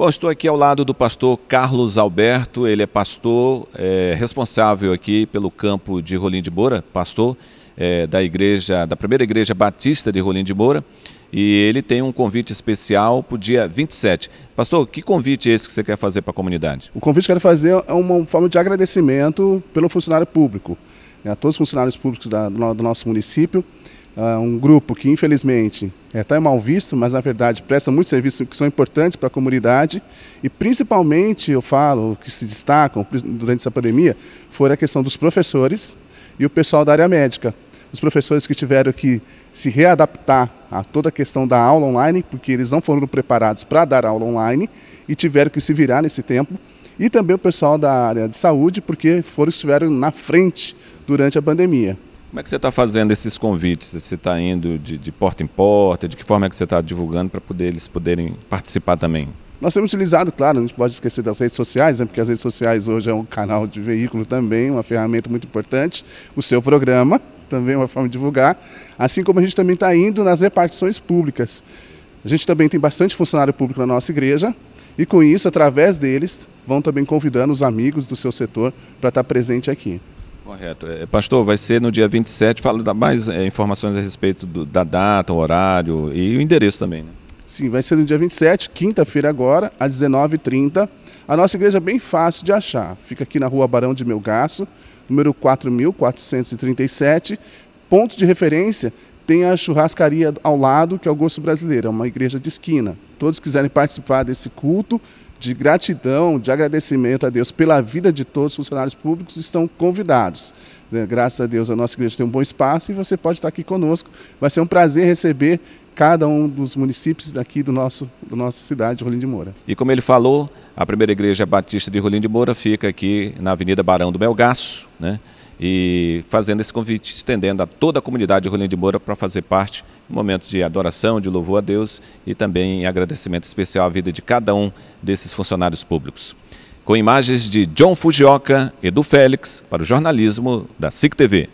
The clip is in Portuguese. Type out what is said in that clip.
Bom, estou aqui ao lado do pastor Carlos Alberto, ele é pastor é, responsável aqui pelo campo de Rolim de Moura, pastor é, da igreja, da primeira igreja batista de Rolim de Moura, e ele tem um convite especial para o dia 27. Pastor, que convite é esse que você quer fazer para a comunidade? O convite que eu quero fazer é uma forma de agradecimento pelo funcionário público, né, a todos os funcionários públicos da, do, nosso município, uh, um grupo que infelizmente está é, mal visto, mas na verdade presta muitos serviços que são importantes para a comunidade e principalmente, eu falo, que se destacam durante essa pandemia, foi a questão dos professores e o pessoal da área médica os professores que tiveram que se readaptar a toda a questão da aula online, porque eles não foram preparados para dar aula online e tiveram que se virar nesse tempo. E também o pessoal da área de saúde, porque foram estiveram na frente durante a pandemia. Como é que você está fazendo esses convites? Você está indo de, de, porta em porta? De que forma é que você está divulgando para poder, eles poderem participar também? Nós temos utilizado, claro, não pode esquecer das redes sociais, né, porque as redes sociais hoje é um canal de veículo também, uma ferramenta muito importante. O seu programa, também é uma forma de divulgar, assim como a gente também está indo nas repartições públicas. A gente também tem bastante funcionário público na nossa igreja e com isso, através deles, vão também convidando os amigos do seu setor para estar tá presente aqui. Correto. É, pastor, vai ser no dia 27, fala mais é, informações a respeito do, da data, horário e o endereço também, né? Sim, vai ser no dia 27, quinta-feira agora, às 19h30. A nossa igreja é bem fácil de achar. Fica aqui na rua Barão de Melgaço, número 4437. Ponto de referência tem a churrascaria ao lado, que é o Gosto Brasileiro, é uma igreja de esquina. Todos quiserem participar desse culto de gratidão, de agradecimento a Deus pela vida de todos os funcionários públicos, estão convidados. Né, graças a Deus, a nossa igreja tem um bom espaço e você pode estar aqui conosco. Vai ser um prazer receber cada um dos municípios daqui do nosso, do nossa cidade, Rolim de Moura. E como ele falou, a primeira igreja batista de Rolim de Moura fica aqui na Avenida Barão do Melgaço, né? E fazendo esse convite, estendendo a toda a comunidade de Rolim de Moura para fazer parte um momento de adoração, de louvor a Deus e também em agradecimento especial à vida de cada um desses funcionários públicos. Com imagens de John Fujioka e do Félix para o jornalismo da SIC TV.